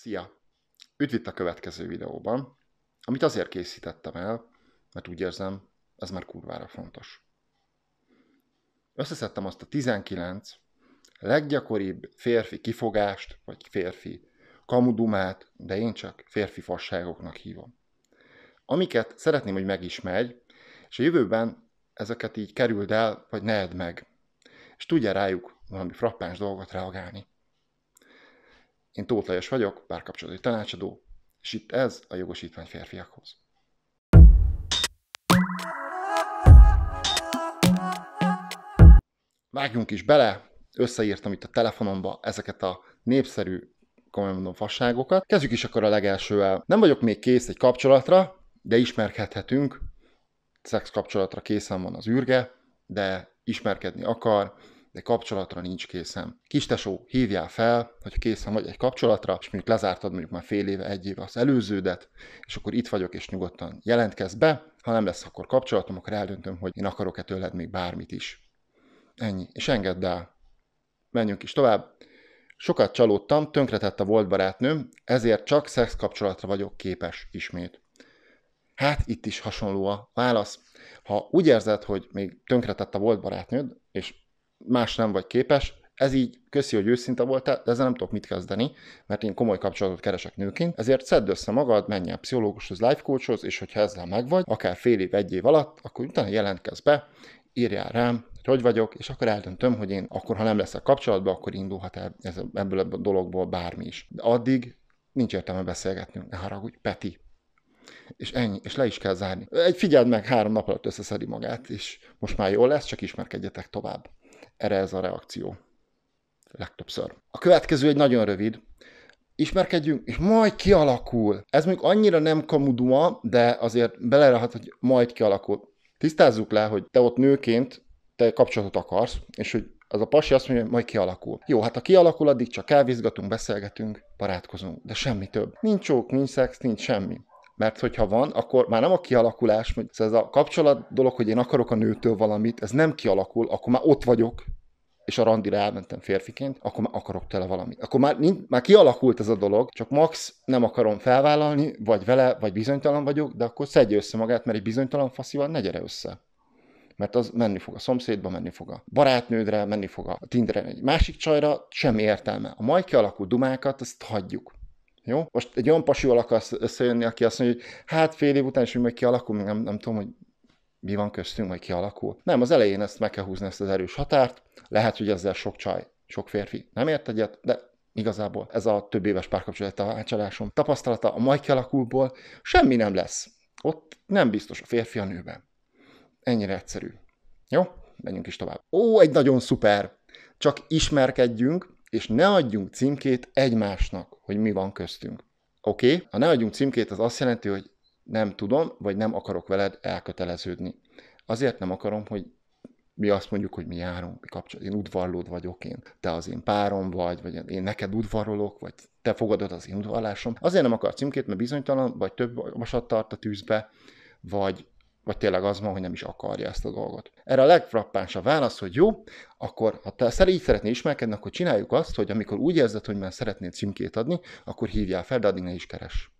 Szia! Üdv itt a következő videóban, amit azért készítettem el, mert úgy érzem, ez már kurvára fontos. Összeszedtem azt a 19 leggyakoribb férfi kifogást, vagy férfi kamudumát, de én csak férfi fasságoknak hívom. Amiket szeretném, hogy megismerj, és a jövőben ezeket így kerüld el, vagy ne edd meg, és tudja rájuk valami frappáns dolgot reagálni. Én Tóth Lajos vagyok, párkapcsolati tanácsadó, és itt ez a jogosítvány férfiakhoz. Vágjunk is bele, összeírtam itt a telefonomba ezeket a népszerű, komolyan mondom, fasságokat. Kezdjük is akkor a legelsővel. Nem vagyok még kész egy kapcsolatra, de ismerkedhetünk. Szex kapcsolatra készen van az űrge, de ismerkedni akar, de kapcsolatra nincs készen. Kistesó, hívjál fel, hogy készen vagy egy kapcsolatra, és mondjuk lezártad mondjuk már fél éve, egy éve az előződet, és akkor itt vagyok, és nyugodtan jelentkezz be, ha nem lesz akkor kapcsolatom, akkor eldöntöm, hogy én akarok-e tőled még bármit is. Ennyi. És engedd el. Menjünk is tovább. Sokat csalódtam, tönkretett a volt barátnőm, ezért csak szex kapcsolatra vagyok képes ismét. Hát itt is hasonló a válasz. Ha úgy érzed, hogy még tönkretett a volt barátnőd, és más nem vagy képes, ez így, köszi, hogy őszinte voltál, de ezzel nem tudok mit kezdeni, mert én komoly kapcsolatot keresek nőként, ezért szedd össze magad, menj el pszichológushoz, life coachhoz, és hogyha ezzel megvagy, akár fél év, egy év alatt, akkor utána jelentkezz be, írjál rám, hogy hogy vagyok, és akkor eldöntöm, hogy én akkor, ha nem leszek kapcsolatban, akkor indulhat el ebből a dologból bármi is. De addig nincs értelme beszélgetnünk, ne haragudj, Peti. És ennyi, és le is kell zárni. Egy figyeld meg, három nap alatt összeszedi magát, és most már jól lesz, csak ismerkedjetek tovább. Erre ez a reakció. Legtöbbször. A következő egy nagyon rövid. Ismerkedjünk, és majd kialakul. Ez még annyira nem kamuduma, de azért belerehat, hogy majd kialakul. Tisztázzuk le, hogy te ott nőként te kapcsolatot akarsz, és hogy az a pasi azt mondja, hogy majd kialakul. Jó, hát ha kialakul, addig csak elvizgatunk, beszélgetünk, barátkozunk, de semmi több. Nincs ok, nincs szex, nincs semmi mert hogyha van, akkor már nem a kialakulás, szóval ez a kapcsolat dolog, hogy én akarok a nőtől valamit, ez nem kialakul, akkor már ott vagyok, és a randira elmentem férfiként, akkor már akarok tele valamit. Akkor már, nincs, már kialakult ez a dolog, csak max nem akarom felvállalni, vagy vele, vagy bizonytalan vagyok, de akkor szedje össze magát, mert egy bizonytalan faszival ne gyere össze mert az menni fog a szomszédba, menni fog a barátnődre, menni fog a Tinderen egy másik csajra, semmi értelme. A majd kialakult dumákat, azt hagyjuk. Jó? Most egy olyan pasival akarsz összejönni, aki azt mondja, hogy hát fél év után is, hogy majd kialakul, még nem, nem tudom, hogy mi van köztünk, majd kialakul. Nem, az elején ezt meg kell húzni, ezt az erős határt. Lehet, hogy ezzel sok csaj, sok férfi nem ért egyet, de igazából ez a több éves párkapcsolat tanácsadásom tapasztalata a mai kialakulból semmi nem lesz. Ott nem biztos a férfi a nőben. Ennyire egyszerű. Jó? Menjünk is tovább. Ó, egy nagyon szuper! Csak ismerkedjünk, és ne adjunk címkét egymásnak, hogy mi van köztünk. Oké? Okay? A ne adjunk címkét az azt jelenti, hogy nem tudom, vagy nem akarok veled elköteleződni. Azért nem akarom, hogy mi azt mondjuk, hogy mi járunk, mi kapcsolat. Én udvarlód vagyok, én, te az én párom vagy, vagy én neked udvarolok, vagy te fogadod az én udvarlásom. Azért nem akar címkét, mert bizonytalan, vagy több vasat tart a tűzbe, vagy vagy tényleg az van, hogy nem is akarja ezt a dolgot. Erre a legfrappánsabb válasz, hogy jó, akkor ha te így szeretnél ismerkedni, akkor csináljuk azt, hogy amikor úgy érzed, hogy már szeretnél címkét adni, akkor hívjál fel, de addig ne is keres.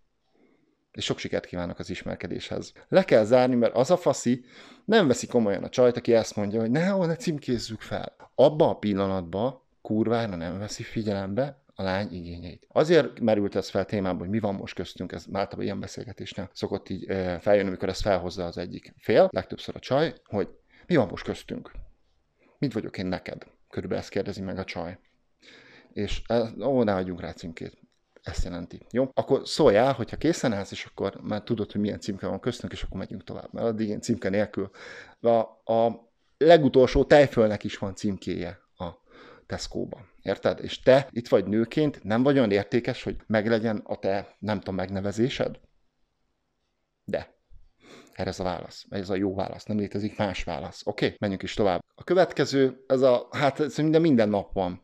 És sok sikert kívánok az ismerkedéshez. Le kell zárni, mert az a faszi nem veszi komolyan a csajt, aki ezt mondja, hogy ne, ne címkézzük fel. Abba a pillanatban kurvára nem veszi figyelembe a lány igényeit. Azért merült ez fel témában, hogy mi van most köztünk, ez általában ilyen beszélgetésnél szokott így feljönni, amikor ezt felhozza az egyik fél, legtöbbször a csaj, hogy mi van most köztünk? Mit vagyok én neked? Körülbelül ezt kérdezi meg a csaj. És ó, ne adjunk rá címkét. Ezt jelenti. Jó? Akkor szóljál, hogyha készen állsz, és akkor már tudod, hogy milyen címke van köztünk, és akkor megyünk tovább. Mert addig én címke nélkül. A, a legutolsó tejfölnek is van címkéje Tesco-ba. Érted? És te itt vagy nőként, nem vagy olyan értékes, hogy meglegyen a te, nem tudom, megnevezésed? De. Erre ez a válasz. Ez a jó válasz. Nem létezik más válasz. Oké? Okay? Menjünk is tovább. A következő, ez a, hát ez minden, minden nap van.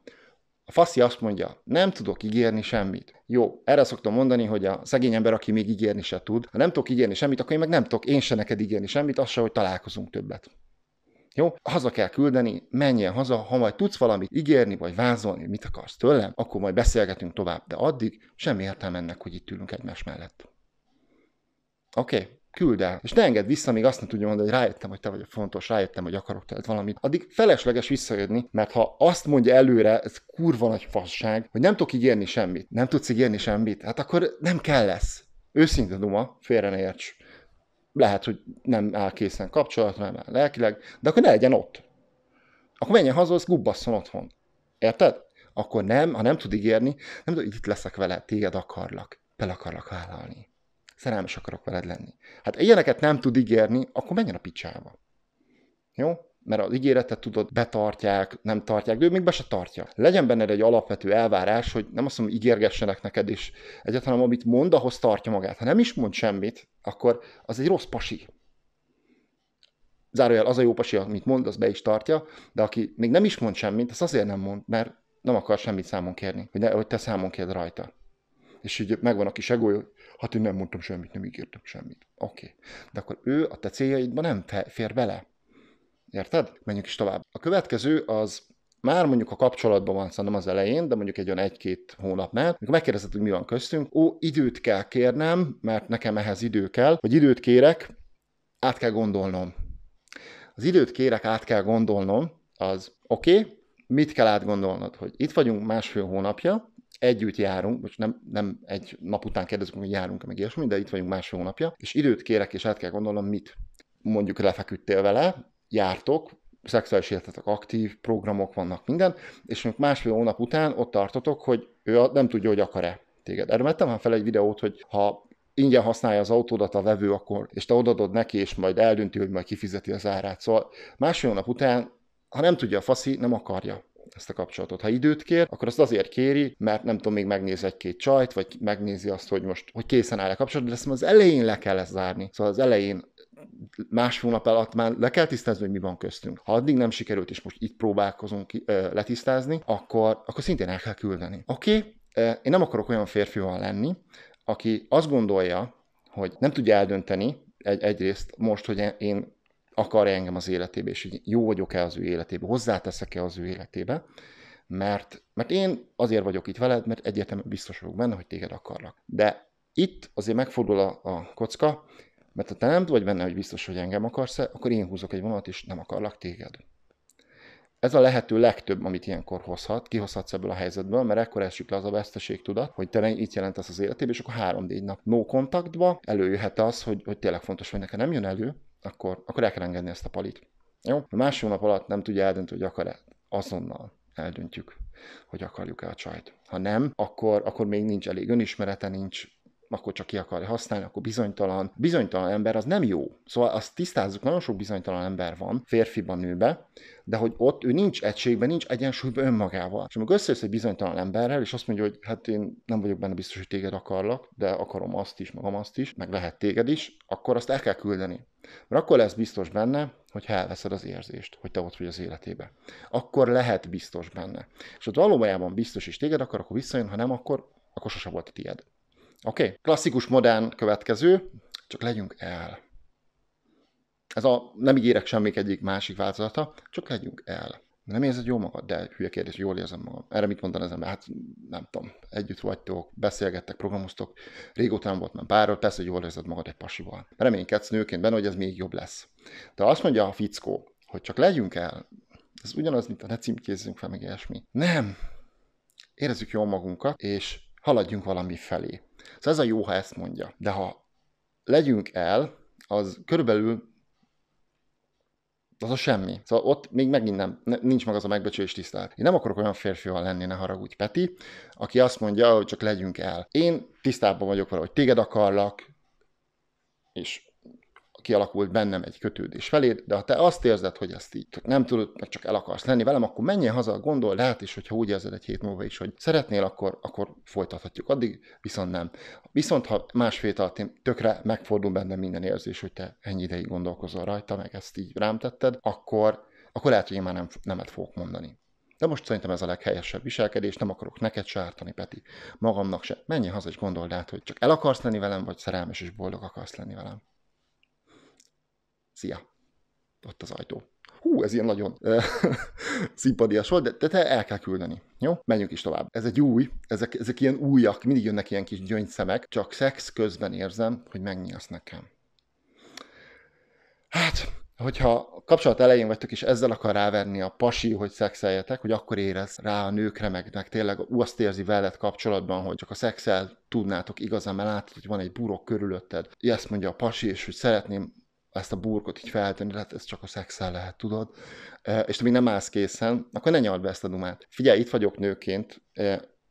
A faszi azt mondja, nem tudok ígérni semmit. Jó, erre szoktam mondani, hogy a szegény ember, aki még ígérni se tud, ha nem tudok ígérni semmit, akkor én meg nem tudok én se neked ígérni semmit, az se, hogy találkozunk többet. Jó? Haza kell küldeni, menjen haza, ha majd tudsz valamit ígérni, vagy vázolni, mit akarsz tőlem, akkor majd beszélgetünk tovább, de addig semmi értelme ennek, hogy itt ülünk egymás mellett. Oké? Okay? küld el. És ne engedd vissza, még azt nem tudja mondani, hogy rájöttem, hogy te vagy a fontos, rájöttem, hogy akarok tőled valamit. Addig felesleges visszajönni, mert ha azt mondja előre, ez kurva nagy fasság, hogy nem tudok ígérni semmit, nem tudsz ígérni semmit, hát akkor nem kell lesz. Őszinte duma, félre ne érts lehet, hogy nem áll készen kapcsolat, nem áll lelkileg, de akkor ne legyen ott. Akkor menjen haza, az gubbasszon otthon. Érted? Akkor nem, ha nem tud ígérni, nem tud, hogy itt leszek vele, téged akarlak, fel akarlak vállalni. Szerelmes akarok veled lenni. Hát ilyeneket nem tud ígérni, akkor menjen a picsába. Jó? mert az ígéretet tudod, betartják, nem tartják, de ő még be se tartja. Legyen benne egy alapvető elvárás, hogy nem azt mondom, ígérgessenek neked is egyet, hanem amit mond, ahhoz tartja magát. Ha nem is mond semmit, akkor az egy rossz pasi. Zárójel, az a jó pasi, amit mond, az be is tartja, de aki még nem is mond semmit, az azért nem mond, mert nem akar semmit számon kérni, hogy, ne, hogy te számon kérd rajta. És így megvan a kis egója, hogy hát én nem mondtam semmit, nem ígértem semmit. Oké. Okay. De akkor ő a te céljaidban nem fér bele. Érted? Menjünk is tovább. A következő az már mondjuk a kapcsolatban van, szerintem szóval az elején, de mondjuk egy olyan egy-két hónapnál, amikor megkérdezed, hogy mi van köztünk, ó, időt kell kérnem, mert nekem ehhez idő kell, hogy időt kérek, át kell gondolnom. Az időt kérek, át kell gondolnom, az oké, okay, mit kell átgondolnod, hogy itt vagyunk másfél hónapja, együtt járunk, most nem, nem egy nap után kérdezünk, hogy járunk e meg ilyesmi, de itt vagyunk másfél hónapja, és időt kérek, és át kell gondolnom, mit. Mondjuk lefeküdtél vele, jártok, szexuális életetek aktív, programok vannak, minden, és mondjuk másfél hónap után ott tartotok, hogy ő nem tudja, hogy akar-e téged. Erre vettem fel egy videót, hogy ha ingyen használja az autódat a vevő, akkor, és te odadod neki, és majd eldönti, hogy majd kifizeti az árát. Szóval másfél hónap után, ha nem tudja a faszi, nem akarja ezt a kapcsolatot. Ha időt kér, akkor azt azért kéri, mert nem tudom, még megnéz egy-két csajt, vagy megnézi azt, hogy most hogy készen áll a kapcsolat, de ezt az elején le kell ezt zárni. Szóval az elején más hónap alatt már le kell tisztázni, hogy mi van köztünk. Ha addig nem sikerült, és most itt próbálkozunk ki, ö, letisztázni, akkor, akkor szintén el kell küldeni. Oké, okay, én nem akarok olyan férfival lenni, aki azt gondolja, hogy nem tudja eldönteni egy, egyrészt most, hogy e- én akar engem az életébe, és hogy jó vagyok-e az ő életébe, hozzáteszek-e az ő életébe, mert, mert én azért vagyok itt veled, mert egyértelműen biztos vagyok benne, hogy téged akarlak. De itt azért megfordul a, a kocka, mert ha te nem vagy benne, hogy biztos, hogy engem akarsz akkor én húzok egy vonalat, és nem akarlak téged. Ez a lehető legtöbb, amit ilyenkor hozhat, kihozhatsz ebből a helyzetből, mert ekkor esik le az a tudat, hogy te itt jelentesz az életében, és akkor három-négy nap no kontaktba előjöhet az, hogy, hogy tényleg fontos, hogy nekem nem jön elő, akkor, akkor el kell engedni ezt a palit. Jó? Más hónap alatt nem tudja eldönteni, hogy akar-e. Azonnal eldöntjük, hogy akarjuk-e a csajt. Ha nem, akkor, akkor még nincs elég önismerete, nincs akkor csak ki akarja használni, akkor bizonytalan. Bizonytalan ember az nem jó. Szóval azt tisztázzuk, nagyon sok bizonytalan ember van, férfiban, nőbe, de hogy ott ő nincs egységben, nincs egyensúlyban önmagával. És amikor összejössz egy bizonytalan emberrel, és azt mondja, hogy hát én nem vagyok benne biztos, hogy téged akarlak, de akarom azt is, magam azt is, meg lehet téged is, akkor azt el kell küldeni. Mert akkor lesz biztos benne, hogy elveszed az érzést, hogy te ott vagy az életébe. Akkor lehet biztos benne. És ott valójában biztos is téged akar, akkor visszajön, ha nem, akkor, akkor sose volt a tied. Oké, okay. klasszikus, modern következő, csak legyünk el. Ez a nem ígérek semmik egyik másik változata, csak legyünk el. Nem érzed jól magad? De hülye kérdés, jól érzem magam. Erre mit mondan ezen? Hát nem tudom, együtt vagytok, beszélgettek, programoztok, régóta nem volt már párod, persze, hogy jól érzed magad egy pasival. Reménykedsz nőként benne, hogy ez még jobb lesz. De azt mondja a fickó, hogy csak legyünk el, ez ugyanaz, mint a ne címkézzünk fel, meg ilyesmi. Nem! Érezzük jól magunkat, és haladjunk valami felé. Szóval ez a jó, ha ezt mondja. De ha legyünk el, az körülbelül az a semmi. Szóval ott még megint nem, nincs meg az a megbecsülés tisztelet. Én nem akarok olyan férfival lenni, ne haragudj, Peti, aki azt mondja, hogy csak legyünk el. Én tisztában vagyok vele, hogy téged akarlak, és kialakult bennem egy kötődés feléd, de ha te azt érzed, hogy ezt így nem tudod, meg csak el akarsz lenni velem, akkor menjél haza, gondol, lehet is, hogyha úgy érzed egy hét múlva is, hogy szeretnél, akkor, akkor folytathatjuk. Addig viszont nem. Viszont ha másfél alatt tökre megfordul bennem minden érzés, hogy te ennyi ideig gondolkozol rajta, meg ezt így rám tetted, akkor, akkor lehet, hogy én már nem, nemet fogok mondani. De most szerintem ez a leghelyesebb viselkedés, nem akarok neked se ártani, Peti, magamnak se. Menj haza és gondold át, hogy csak el akarsz lenni velem, vagy szerelmes és boldog akarsz lenni velem szia, ott az ajtó. Hú, ez ilyen nagyon szimpadias volt, de, de te el kell küldeni. Jó? Menjünk is tovább. Ez egy új, ezek, ezek ilyen újak, mindig jönnek ilyen kis gyöngyszemek, csak szex közben érzem, hogy megnyílsz nekem. Hát, hogyha kapcsolat elején vagytok, és ezzel akar ráverni a pasi, hogy szexeljetek, hogy akkor érez rá a nőkre, meg, meg tényleg azt érzi veled kapcsolatban, hogy csak a szexel tudnátok igazán, mert látod, hogy van egy burok körülötted. Ezt mondja a pasi, és hogy szeretném ezt a burkot így feltenni, hát ez csak a szexel lehet, tudod, és te még nem állsz készen, akkor ne nyald be ezt a dumát. Figyelj, itt vagyok nőként,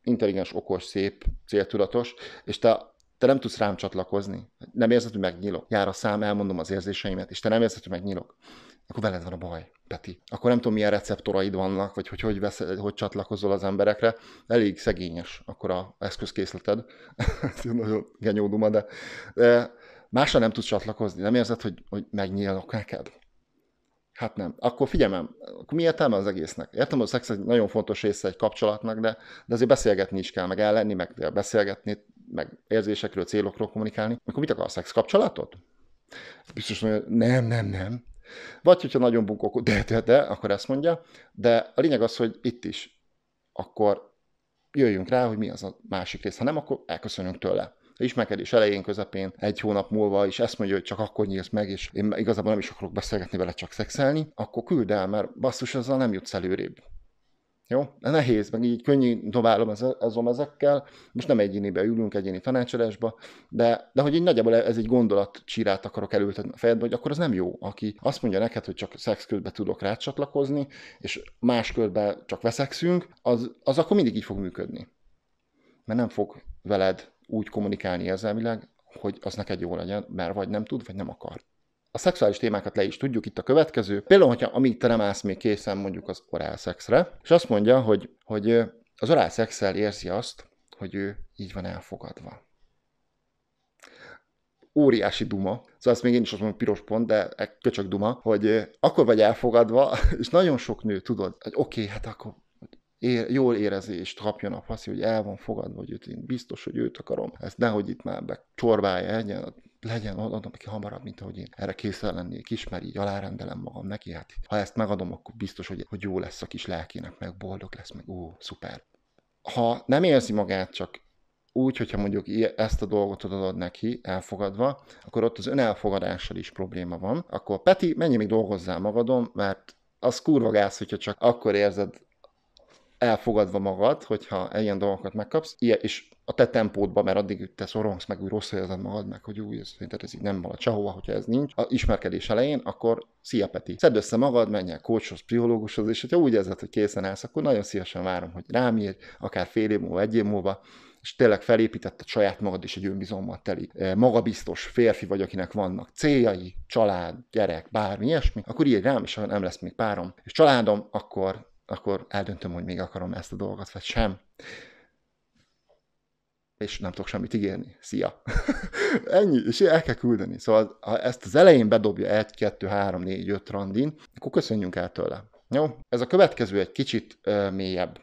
intelligens, okos, szép, céltudatos, és te te nem tudsz rám csatlakozni. Nem érzed, hogy megnyilok. Jár a szám, elmondom az érzéseimet, és te nem érzed, hogy megnyilok. Akkor veled van a baj, Peti. Akkor nem tudom, milyen receptoraid vannak, vagy hogy hogy, vesz, hogy csatlakozol az emberekre. Elég szegényes akkor a eszközkészleted. Ez nagyon genyóduma, de, de másra nem tudsz csatlakozni, nem érzed, hogy, hogy megnyílnak neked? Hát nem. Akkor figyelmem, akkor mi értelme az egésznek? Értem, hogy a szex egy nagyon fontos része egy kapcsolatnak, de, de azért beszélgetni is kell, meg ellenni, meg beszélgetni, meg érzésekről, célokról kommunikálni. Akkor mit a szex kapcsolatot? Biztos mondja, nem, nem, nem. Vagy hogyha nagyon bunkok, de, de, de, akkor ezt mondja. De a lényeg az, hogy itt is akkor jöjjünk rá, hogy mi az a másik rész. Ha nem, akkor elköszönünk tőle ismerkedés elején, közepén, egy hónap múlva, és ezt mondja, hogy csak akkor nyílsz meg, és én igazából nem is akarok beszélgetni vele, csak szexelni, akkor küld el, mert basszus, azzal nem jutsz előrébb. Jó? De nehéz, meg így könnyű dobálom azom ezekkel. Most nem egyénibe ülünk, egyéni tanácsadásba, de, de hogy így nagyjából ez egy csírát akarok elültetni a fejedbe, hogy akkor az nem jó. Aki azt mondja neked, hogy csak szex közben tudok rácsatlakozni, és más közben csak veszekszünk, az, az akkor mindig így fog működni. Mert nem fog veled úgy kommunikálni érzelmileg, hogy az neked jó legyen, mert vagy nem tud, vagy nem akar. A szexuális témákat le is tudjuk, itt a következő. Például, hogyha amíg te nem állsz még készen mondjuk az orál szexre, és azt mondja, hogy, hogy az orál szexel érzi azt, hogy ő így van elfogadva. Óriási duma, szóval ezt még én is azt mondom, piros pont, de köcsök duma, hogy akkor vagy elfogadva, és nagyon sok nő, tudod, hogy oké, okay, hát akkor ér, jól érezést kapjon a faszi, hogy el van fogadva, hogy én biztos, hogy őt akarom. Ezt nehogy itt már becsorbálja egyen, legyen adom neki hamarabb, mint ahogy én erre készen lennék, ismeri, így alárendelem magam neki, hát ha ezt megadom, akkor biztos, hogy, hogy jó lesz a kis lelkének, meg boldog lesz, meg ó, szuper. Ha nem érzi magát csak úgy, hogyha mondjuk ezt a dolgot adod neki, elfogadva, akkor ott az önelfogadással is probléma van. Akkor Peti, mennyi még dolgozzál magadon, mert az kurva gáz, hogyha csak akkor érzed elfogadva magad, hogyha ilyen dolgokat megkapsz, ilyen, és a te tempódba, mert addig te szorongsz, meg úgy rossz érzed magad, meg hogy új, ez, szerinted ez így nem valad sehova, hogyha ez nincs. A ismerkedés elején, akkor szia Peti, szedd össze magad, menj el kócshoz, pszichológushoz, és hogyha úgy érzed, hogy készen állsz, akkor nagyon szívesen várom, hogy rám írj, akár fél év múlva, egy év múlva, és tényleg a saját magad is egy önbizalommal teli, eh, magabiztos férfi vagy, akinek vannak céljai, család, gyerek, bármi ilyesmi, akkor írj rám, és ha nem lesz még párom és családom, akkor akkor eldöntöm, hogy még akarom ezt a dolgot, vagy sem. És nem tudok semmit ígérni. Szia! Ennyi, és el kell küldeni. Szóval ha ezt az elején bedobja egy kettő három négy öt randin, akkor köszönjünk el tőle. Jó? Ez a következő egy kicsit uh, mélyebb.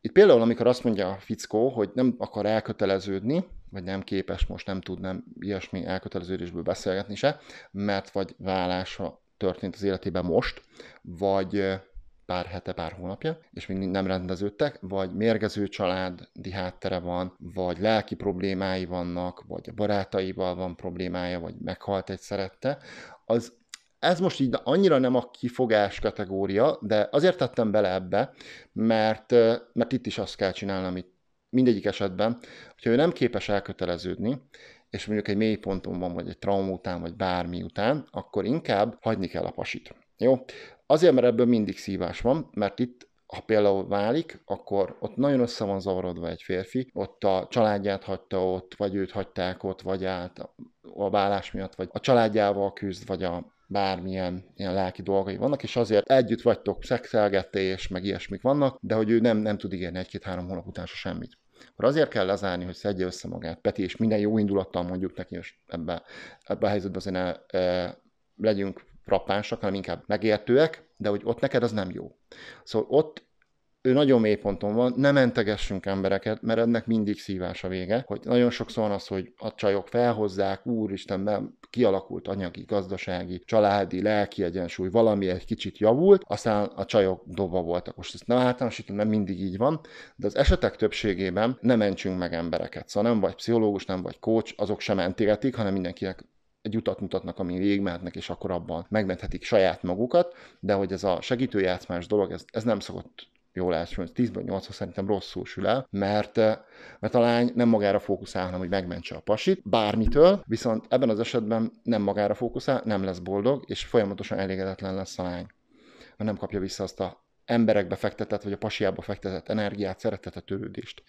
Itt például, amikor azt mondja a fickó, hogy nem akar elköteleződni, vagy nem képes, most nem tud nem ilyesmi elköteleződésből beszélgetni se, mert vagy vállása történt az életében most, vagy pár hete, pár hónapja, és még nem rendeződtek, vagy mérgező családi háttere van, vagy lelki problémái vannak, vagy a barátaival van problémája, vagy meghalt egy szerette, az ez most így annyira nem a kifogás kategória, de azért tettem bele ebbe, mert, mert itt is azt kell csinálni, amit mindegyik esetben, hogyha ő nem képes elköteleződni, és mondjuk egy mély ponton van, vagy egy trauma után, vagy bármi után, akkor inkább hagyni kell a pasit. Jó? Azért, mert ebből mindig szívás van, mert itt ha például válik, akkor ott nagyon össze van zavarodva egy férfi, ott a családját hagyta ott, vagy őt hagyták ott, vagy állt a vállás miatt, vagy a családjával küzd, vagy a bármilyen ilyen lelki dolgai vannak, és azért együtt vagytok, szexelgetés, meg ilyesmik vannak, de hogy ő nem, nem tud ígérni egy-két-három hónap után se semmit. Akkor azért kell lezárni, hogy szedje össze magát Peti, és minden jó indulattal mondjuk neki, és ebbe, ebbe a helyzetben azért ne, e, legyünk frappánsak, hanem inkább megértőek, de hogy ott neked az nem jó. Szóval ott ő nagyon mély ponton van, ne mentegessünk embereket, mert ennek mindig szívás a vége, hogy nagyon sokszor van az, hogy a csajok felhozzák, úristen, nem kialakult anyagi, gazdasági, családi, lelki egyensúly, valami egy kicsit javult, aztán a csajok dobva voltak. Most ezt nem általánosítom, nem mindig így van, de az esetek többségében ne mentsünk meg embereket. Szóval nem vagy pszichológus, nem vagy kócs, azok sem mentegetik, hanem mindenkinek egy utat mutatnak, amin végigmehetnek, és akkor abban megmenthetik saját magukat, de hogy ez a segítőjátszmás dolog, ez, ez nem szokott jól elsülni, 10-ből 8 szerintem rosszul sül el, mert, eh, mert a lány nem magára fókuszál, hanem hogy megmentse a pasit bármitől, viszont ebben az esetben nem magára fókuszál, nem lesz boldog, és folyamatosan elégedetlen lesz a lány, mert nem kapja vissza azt a emberekbe fektetett, vagy a pasiába fektetett energiát, szeretetet, törődést,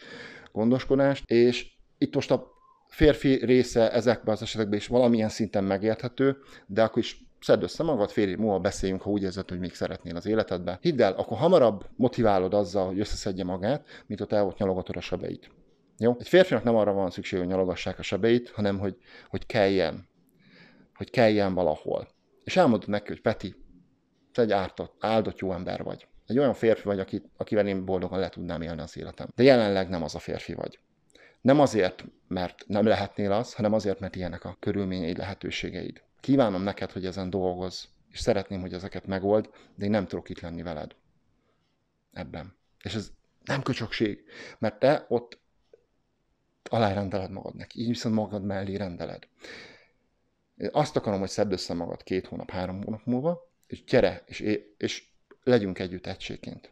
gondoskodást, és itt most a férfi része ezekben az esetekben is valamilyen szinten megérthető, de akkor is szedd össze magad, fél év múlva beszéljünk, ha úgy érzed, hogy még szeretnél az életedbe. Hidd el, akkor hamarabb motiválod azzal, hogy összeszedje magát, mint ott el volt nyalogatod a sebeit. Jó? Egy férfinak nem arra van szükség, hogy nyalogassák a sebeit, hanem hogy, hogy kelljen. Hogy kelljen valahol. És elmondod neki, hogy Peti, te egy ártott, áldott jó ember vagy. Egy olyan férfi vagy, akit, akivel én boldogan le tudnám élni az életem. De jelenleg nem az a férfi vagy. Nem azért, mert nem lehetnél az, hanem azért, mert ilyenek a körülményei lehetőségeid. Kívánom neked, hogy ezen dolgozz, és szeretném, hogy ezeket megold, de én nem tudok itt lenni veled. Ebben. És ez nem köcsökség, mert te ott alárendeled neki, így viszont magad mellé rendeled. Én azt akarom, hogy szedd össze magad két hónap, három hónap múlva, és gyere, és, és legyünk együtt egységként.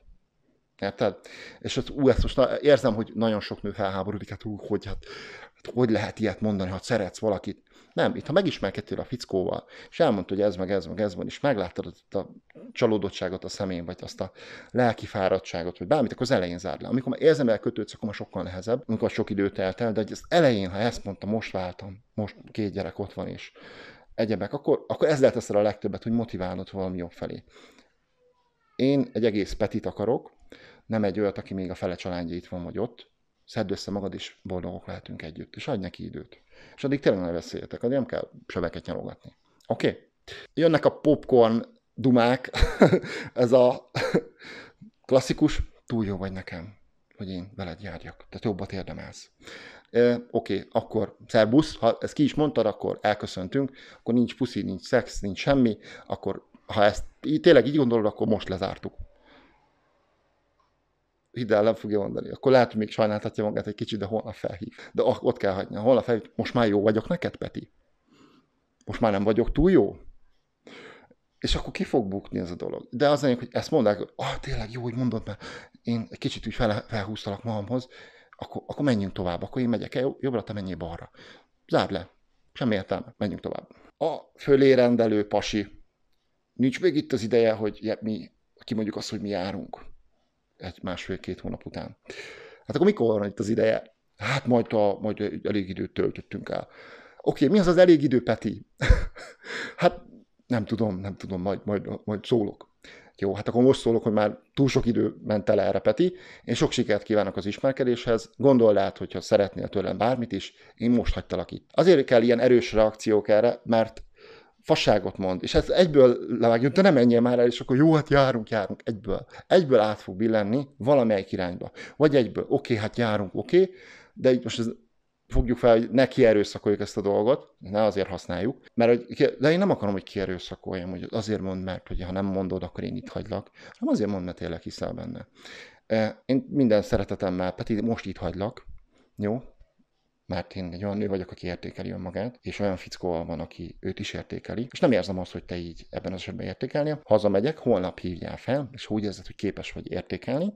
Érted? És az, ú, ezt most érzem, hogy nagyon sok nő felháborodik, hát ú, hogy, hát, hát, hogy lehet ilyet mondani, ha szeretsz valakit. Nem, itt ha megismerkedtél a fickóval, és elmondtad, hogy ez meg ez meg ez van, és megláttad a, a csalódottságot a szemén, vagy azt a lelki fáradtságot, vagy bármit, akkor az elején zárd le. Amikor már érzem el kötődsz, akkor már sokkal nehezebb, amikor sok időt telt el, de hogy az elején, ha ezt mondta, most váltam, most két gyerek ott van, és egyebek, akkor, akkor ezzel teszel a legtöbbet, hogy motiválod valami jobb felé. Én egy egész petit akarok, nem egy olyat, aki még a fele családja itt van vagy ott, szedd össze magad, és boldogok lehetünk együtt, és adj neki időt. És addig tényleg ne beszéljetek, addig nem kell sebeket nyalogatni. Oké? Okay? Jönnek a popcorn dumák, ez a klasszikus, túl jó vagy nekem, hogy én veled járjak, tehát jobbat érdemelsz. E, Oké, okay, akkor szerbusz, ha ezt ki is mondtad, akkor elköszöntünk, akkor nincs puszi, nincs szex, nincs semmi, akkor ha ezt tényleg így gondolod, akkor most lezártuk hidd el, fogja mondani. Akkor lehet, hogy még sajnálhatja magát egy kicsit, de holnap felhív. De ott kell hagyni. Holnap felhív. Most már jó vagyok neked, Peti? Most már nem vagyok túl jó? És akkor ki fog bukni ez a dolog. De az lényeg, hogy ezt mondják, hogy ah, tényleg jó, hogy mondod, mert én egy kicsit úgy fel, felhúztalak magamhoz, akkor, akkor menjünk tovább, akkor én megyek el, jobbra, te menjél balra. Zárd le. Semmi értelme. Menjünk tovább. A fölé rendelő pasi. Nincs még itt az ideje, hogy mi kimondjuk azt, hogy mi járunk egy másfél-két hónap után. Hát akkor mikor van itt az ideje? Hát majd, a, majd elég időt töltöttünk el. Oké, mi az az elég idő, Peti? hát nem tudom, nem tudom, majd, majd, majd szólok. Jó, hát akkor most szólok, hogy már túl sok idő ment el erre, Peti. Én sok sikert kívánok az ismerkedéshez. Gondold át, hogyha szeretnél tőlem bármit is, én most hagytalak itt. Azért kell ilyen erős reakciók erre, mert faságot mond, és ez egyből levágjuk, de nem menjél már el, és akkor jó, hát járunk, járunk, egyből. Egyből át fog billenni valamelyik irányba. Vagy egyből, oké, okay, hát járunk, oké, okay, de így most ez, fogjuk fel, hogy ne kierőszakoljuk ezt a dolgot, ne azért használjuk, mert hogy, de én nem akarom, hogy kierőszakoljam, hogy azért mondd, mert hogy ha nem mondod, akkor én itt hagylak, hanem azért mondd, mert tényleg hiszel benne. E, én minden szeretetemmel, Peti, most itt hagylak, jó? mert én egy olyan nő vagyok, aki értékeli önmagát, és olyan fickóval van, aki őt is értékeli, és nem érzem azt, hogy te így ebben az esetben értékelni. Hazamegyek, holnap hívjál fel, és úgy érzed, hogy képes vagy értékelni,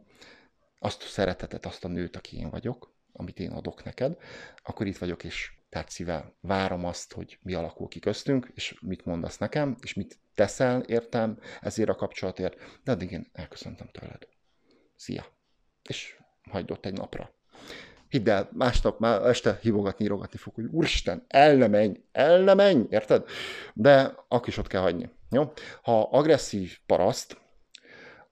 azt a szeretetet, azt a nőt, aki én vagyok, amit én adok neked, akkor itt vagyok, és tehát szívvel várom azt, hogy mi alakul ki köztünk, és mit mondasz nekem, és mit teszel, értem ezért a kapcsolatért, de addig én elköszöntem tőled. Szia! És hagyd ott egy napra hidd el, másnap már este hívogatni, írogatni fog, hogy úristen, el ne menj, el ne menj, érted? De akkor is ott kell hagyni. Jó? Ha agresszív paraszt,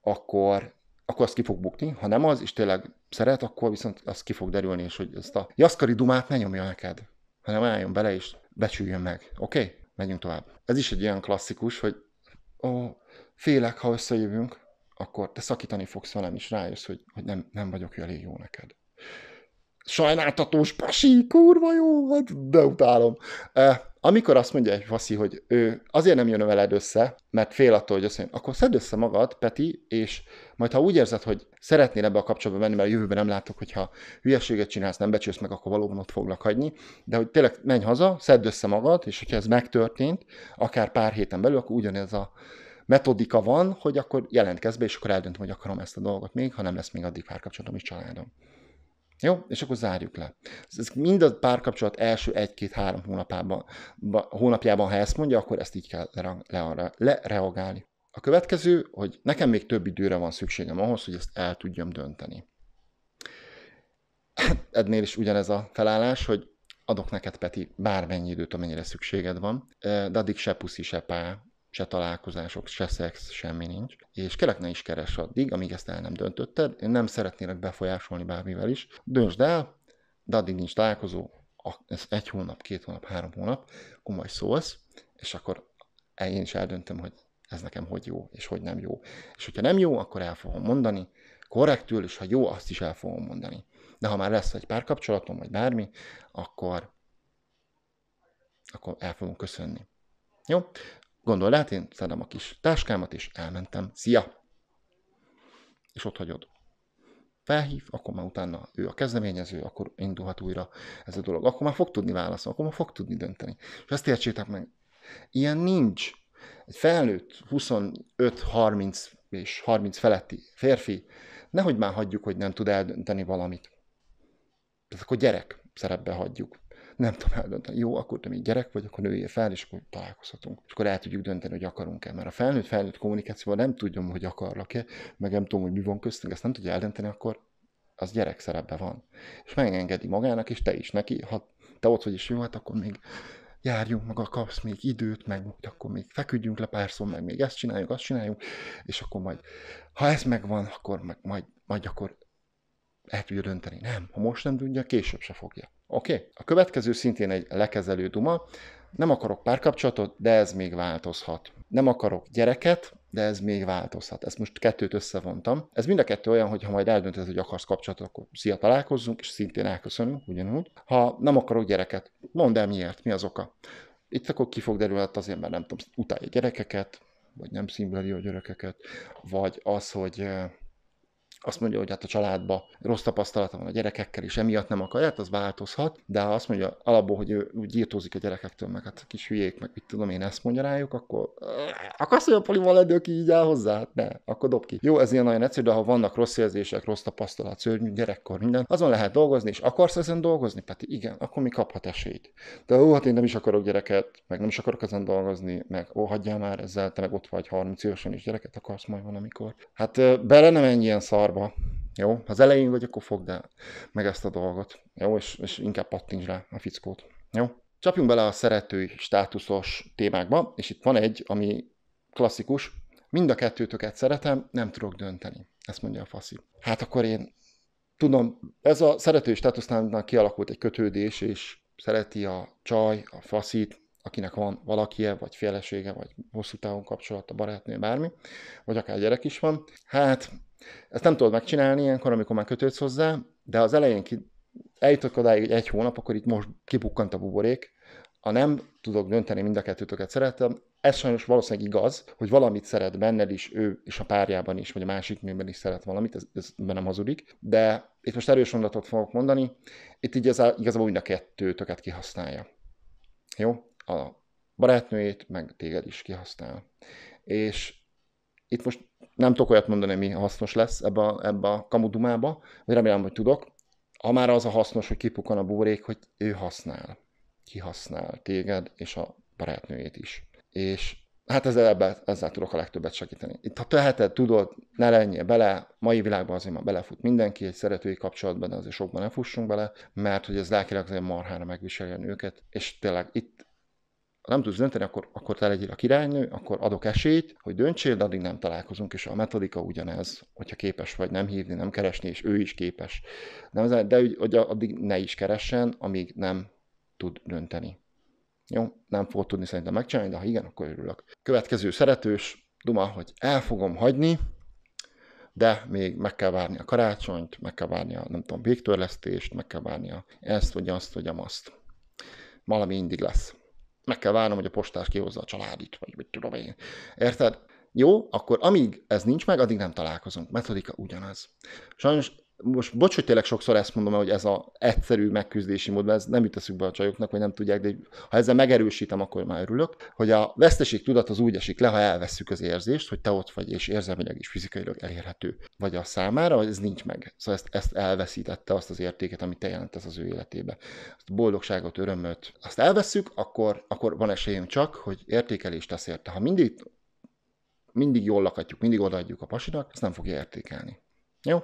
akkor, akkor azt ki fog bukni, ha nem az, és tényleg szeret, akkor viszont az ki fog derülni, és hogy ezt a jaszkari dumát ne nyomja neked, hanem álljon bele, és becsüljön meg. Oké? Okay? Megyünk tovább. Ez is egy ilyen klasszikus, hogy ó, félek, ha összejövünk, akkor te szakítani fogsz velem, és rájössz, hogy, hogy nem, nem vagyok elég jó neked sajnáltatós pasi, kurva jó, hát de utálom. Amikor azt mondja egy faszi, hogy ő azért nem jön veled össze, mert fél attól, hogy azt mondja, akkor szedd össze magad, Peti, és majd ha úgy érzed, hogy szeretnél ebbe a kapcsolatba menni, mert a jövőben nem látok, hogyha hülyeséget csinálsz, nem becsülsz meg, akkor valóban ott foglak hagyni, de hogy tényleg menj haza, szedd össze magad, és hogyha ez megtörtént, akár pár héten belül, akkor ugyanez a metodika van, hogy akkor jelentkezz be, és akkor eldöntöm, hogy akarom ezt a dolgot még, ha nem lesz még addig párkapcsolatom is családom. Jó? És akkor zárjuk le. Ez mind a párkapcsolat első egy-két-három hónapában, hónapjában, ha ezt mondja, akkor ezt így kell lereagálni. A következő, hogy nekem még több időre van szükségem ahhoz, hogy ezt el tudjam dönteni. Hát, Ednél is ugyanez a felállás, hogy adok neked, Peti, bármennyi időt, amennyire szükséged van, de addig se puszi, se pá, se találkozások, se szex, semmi nincs. És kelek ne is keres addig, amíg ezt el nem döntötted. Én nem szeretnélek befolyásolni bármivel is. Döntsd el, de addig nincs találkozó, ez egy hónap, két hónap, három hónap, akkor majd szólsz, és akkor én is eldöntöm, hogy ez nekem hogy jó, és hogy nem jó. És hogyha nem jó, akkor el fogom mondani, korrektül, és ha jó, azt is el fogom mondani. De ha már lesz egy párkapcsolatom, vagy bármi, akkor, akkor el fogom köszönni. Jó? Gondold át, én szedem a kis táskámat, és elmentem. Szia! És ott hagyod. Felhív, akkor már utána ő a kezdeményező, akkor indulhat újra ez a dolog. Akkor már fog tudni válaszolni, akkor már fog tudni dönteni. És ezt értsétek meg, ilyen nincs. Egy felnőtt 25-30 és 30 feletti férfi, nehogy már hagyjuk, hogy nem tud eldönteni valamit. Tehát akkor gyerek szerepbe hagyjuk nem tudom eldönteni. Jó, akkor te még gyerek vagy, akkor nőjél fel, és akkor találkozhatunk. És akkor el tudjuk dönteni, hogy akarunk-e. Mert a felnőtt-felnőtt kommunikációval nem tudom, hogy akarlak-e, meg nem tudom, hogy mi van köztünk, ezt nem tudja eldönteni, akkor az gyerek szerepe van. És megengedi magának, és te is neki, ha te ott vagy és jó, hát akkor még járjunk meg kapsz még időt, meg akkor még feküdjünk le pár szó, meg még ezt csináljuk, azt csináljuk, és akkor majd, ha ez megvan, akkor meg majd, majd akkor el tudja dönteni. Nem, ha most nem tudja, később se fogja. Oké? Okay? A következő szintén egy lekezelő duma. Nem akarok párkapcsolatot, de ez még változhat. Nem akarok gyereket, de ez még változhat. Ezt most kettőt összevontam. Ez mind a kettő olyan, hogy ha majd eldöntöd, hogy akarsz kapcsolatot, akkor szia, találkozzunk, és szintén elköszönünk, ugyanúgy. Ha nem akarok gyereket, mondd el miért, mi az oka. Itt akkor ki fog derülni, hát azért, mert nem tudom, utálja gyerekeket, vagy nem szimbeli a gyerekeket, vagy az, hogy azt mondja, hogy hát a családba rossz tapasztalata van a gyerekekkel, és emiatt nem akarja, hát az változhat, de ha azt mondja alapból, hogy ő úgy a gyerekektől, meg hát kis hülyék, meg mit tudom én ezt mondja rájuk, akkor akarsz, hogy a polival lenni, aki így áll hozzá? Hát ne, akkor dob ki. Jó, ez ilyen nagyon egyszerű, de ha vannak rossz érzések, rossz tapasztalat, szörnyű gyerekkor, minden, azon lehet dolgozni, és akarsz ezen dolgozni, Peti, igen, akkor mi kaphat esélyt. De ó, hát én nem is akarok gyereket, meg nem is akarok ezen dolgozni, meg ó, hagyjál már ezzel, te meg ott vagy 30 évesen is gyereket akarsz majd valamikor. Hát bele nem ennyien szarba, magába. Jó? Ha az elején vagy, akkor fogd el meg ezt a dolgot. Jó? És, és inkább pattints rá a fickót. Jó? Csapjunk bele a szeretői státuszos témákba, és itt van egy, ami klasszikus. Mind a kettőtöket szeretem, nem tudok dönteni. Ezt mondja a faszi. Hát akkor én tudom, ez a szeretői státusznál kialakult egy kötődés, és szereti a csaj, a faszit, akinek van valaki, vagy felesége, vagy hosszú távon kapcsolata, barátnő, bármi, vagy akár gyerek is van. Hát ezt nem tudod megcsinálni ilyenkor, amikor már kötődsz hozzá, de az elején ki, eljutok odáig, hogy egy hónap, akkor itt most kibukkant a buborék, ha nem tudok dönteni, mind a kettőtöket szeretem, ez sajnos valószínűleg igaz, hogy valamit szeret benned is, ő és a párjában is, vagy a másik nőben is szeret valamit, ez, ez nem hazudik, de itt most erős mondatot fogok mondani, itt az, igazából mind a kettőtöket kihasználja. Jó? a barátnőjét, meg téged is kihasznál. És itt most nem tudok olyat mondani, mi hasznos lesz ebbe a, ebbe a kamudumába, vagy remélem, hogy tudok. Ha már az a hasznos, hogy kipukan a búrék, hogy ő használ, kihasznál téged és a barátnőjét is. És hát ezzel, ebbe, ezzel tudok a legtöbbet segíteni. Itt ha teheted, tudod, ne lennie bele, mai világban azért már belefut mindenki egy szeretői kapcsolatban, de azért sokban ne fussunk bele, mert hogy ez lelkileg azért marhára megviseljen őket, és tényleg itt ha nem tudsz dönteni, akkor, akkor te legyél a királynő, akkor adok esélyt, hogy döntsél, de addig nem találkozunk, és a metodika ugyanez, hogyha képes vagy nem hívni, nem keresni, és ő is képes. De, de hogy addig ne is keressen, amíg nem tud dönteni. Jó, nem fog tudni szerintem megcsinálni, de ha igen, akkor örülök. Következő szeretős duma, hogy el fogom hagyni, de még meg kell várni a karácsonyt, meg kell várni a, nem tudom, végtörlesztést, meg kell várni a ezt, vagy azt, vagy amazt. Valami mindig lesz meg kell várnom, hogy a postás kihozza a családit, vagy mit tudom én. Érted? Jó, akkor amíg ez nincs meg, addig nem találkozunk. Metodika ugyanaz. Sajnos most bocs, hogy tényleg sokszor ezt mondom, hogy ez a egyszerű megküzdési mód, mert ez nem üteszük be a csajoknak, vagy nem tudják, de ha ezzel megerősítem, akkor már örülök, hogy a veszteség tudat az úgy esik le, ha elveszük az érzést, hogy te ott vagy, és érzelmileg és fizikailag elérhető vagy a számára, vagy ez nincs meg. Szóval ezt, ezt elveszítette azt az értéket, amit te jelentesz az ő életébe. Azt a boldogságot, örömöt, azt elveszük, akkor, akkor van esélyünk csak, hogy értékelést tesz érte. Ha mindig mindig jól lakatjuk, mindig odaadjuk a pasinak, ezt nem fogja értékelni. Jó?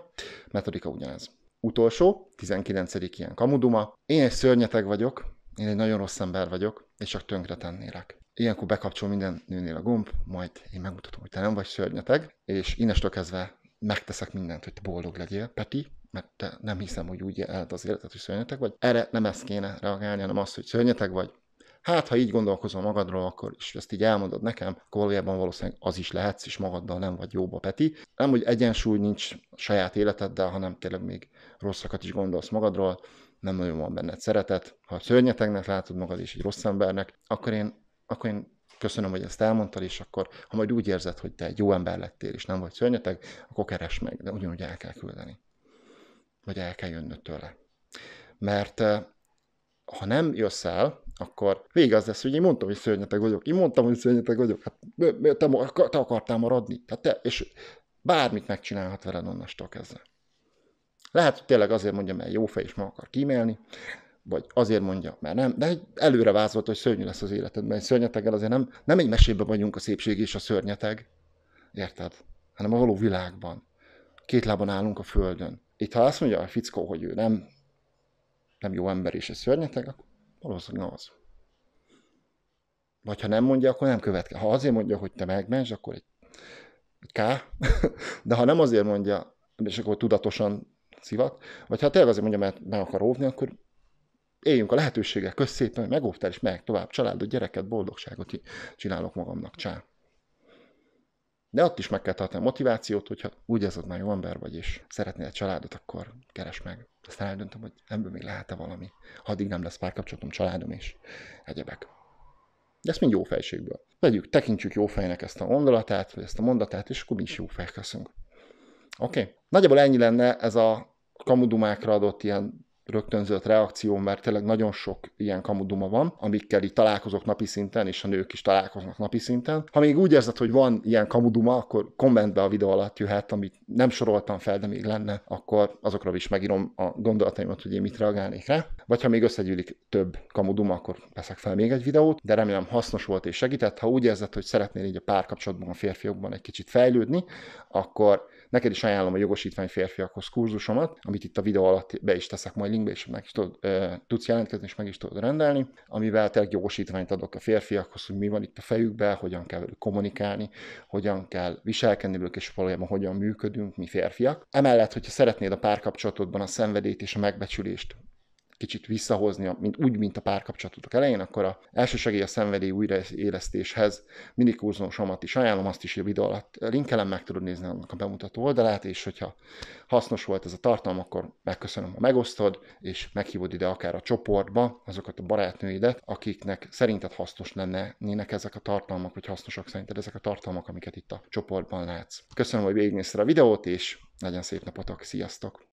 Metodika ugyanez. Utolsó, 19. ilyen kamuduma. Én egy szörnyeteg vagyok, én egy nagyon rossz ember vagyok, és csak tönkre tennélek. Ilyenkor bekapcsol minden nőnél a gomb, majd én megmutatom, hogy te nem vagy szörnyeteg, és innestől kezdve megteszek mindent, hogy te boldog legyél, Peti, mert te nem hiszem, hogy úgy eled az életet, hogy szörnyeteg vagy. Erre nem ezt kéne reagálni, hanem azt, hogy szörnyeteg vagy, hát ha így gondolkozol magadról, akkor és ezt így elmondod nekem, akkor valójában valószínűleg az is lehetsz, és magaddal nem vagy jóba, Peti. Nem, hogy egyensúly nincs saját életeddel, hanem tényleg még rosszakat is gondolsz magadról, nem nagyon van benned szeretet. Ha szörnyetegnek látod magad is egy rossz embernek, akkor én, akkor én köszönöm, hogy ezt elmondtad, és akkor, ha majd úgy érzed, hogy te egy jó ember lettél, és nem vagy szörnyeteg, akkor keresd meg, de ugyanúgy el kell küldeni. Vagy el kell jönnöd tőle. Mert eh, ha nem jössz el, akkor vége az lesz, hogy én mondtam, hogy szörnyeteg vagyok, én mondtam, hogy szörnyeteg vagyok, hát te, te akartál maradni, tehát te, és bármit megcsinálhat veled onnastól kezdve. Lehet, hogy tényleg azért mondja, mert jó fej, és ma akar kímélni, vagy azért mondja, mert nem, de előre vázolt, hogy szörnyű lesz az életed, mert egy szörnyeteggel azért nem, nem egy mesébe vagyunk a szépség és a szörnyeteg, érted? Hanem a való világban. Két lábon állunk a földön. Itt ha azt mondja a fickó, hogy ő nem, nem jó ember és egy szörnyeteg, akkor Valószínűleg az. Vagy ha nem mondja, akkor nem következik. Ha azért mondja, hogy te megmens, akkor egy, egy K. De ha nem azért mondja, és akkor tudatosan szivat, vagy ha tényleg azért mondja, mert meg akar óvni, akkor éljünk a lehetőségek kösz szépen, megóvtál, és meg tovább, családod gyereket, boldogságot csinálok magamnak. Csá. De ott is meg kell tartani a motivációt, hogyha úgy érzed már jó ember vagy, és szeretnél egy családot, akkor keres meg. Aztán eldöntöm, hogy ebből még lehet-e valami. Addig nem lesz párkapcsolatom, családom és egyebek. De ezt mind jó fejségből. Vegyük, tekintsük jó fejnek ezt a gondolatát, vagy ezt a mondatát, és akkor mi is jó fejek leszünk. Oké? Okay? Nagyjából ennyi lenne ez a kamudumákra adott ilyen rögtönzött reakció, mert tényleg nagyon sok ilyen kamuduma van, amikkel így találkozok napi szinten, és a nők is találkoznak napi szinten. Ha még úgy érzed, hogy van ilyen kamuduma, akkor kommentbe a videó alatt jöhet, amit nem soroltam fel, de még lenne, akkor azokra is megírom a gondolataimat, hogy én mit reagálnék rá. Vagy ha még összegyűlik több kamuduma, akkor veszek fel még egy videót, de remélem hasznos volt és segített. Ha úgy érzed, hogy szeretnél így a párkapcsolatban a férfiakban egy kicsit fejlődni, akkor Neked is ajánlom a jogosítvány férfiakhoz kurzusomat, amit itt a videó alatt be is teszek majd linkbe, és meg is tudod, e, tudsz jelentkezni, és meg is tudod rendelni, amivel te jogosítványt adok a férfiakhoz, hogy mi van itt a fejükben, hogyan kell velük kommunikálni, hogyan kell viselkedni velük, és valójában hogyan működünk mi férfiak. Emellett, hogyha szeretnéd a párkapcsolatodban a szenvedét és a megbecsülést kicsit visszahozni, mint úgy, mint a párkapcsolatotok elején, akkor a első segély a szenvedély újraélesztéshez mindig kurzonosomat is ajánlom, azt is a videó alatt linkelem, meg tudod nézni annak a bemutató oldalát, és hogyha hasznos volt ez a tartalom, akkor megköszönöm, ha megosztod, és meghívod ide akár a csoportba azokat a barátnőidet, akiknek szerinted hasznos lenne, nének ezek a tartalmak, vagy hasznosak szerinted ezek a tartalmak, amiket itt a csoportban látsz. Köszönöm, hogy végignézted a videót, és legyen szép napotok, sziasztok!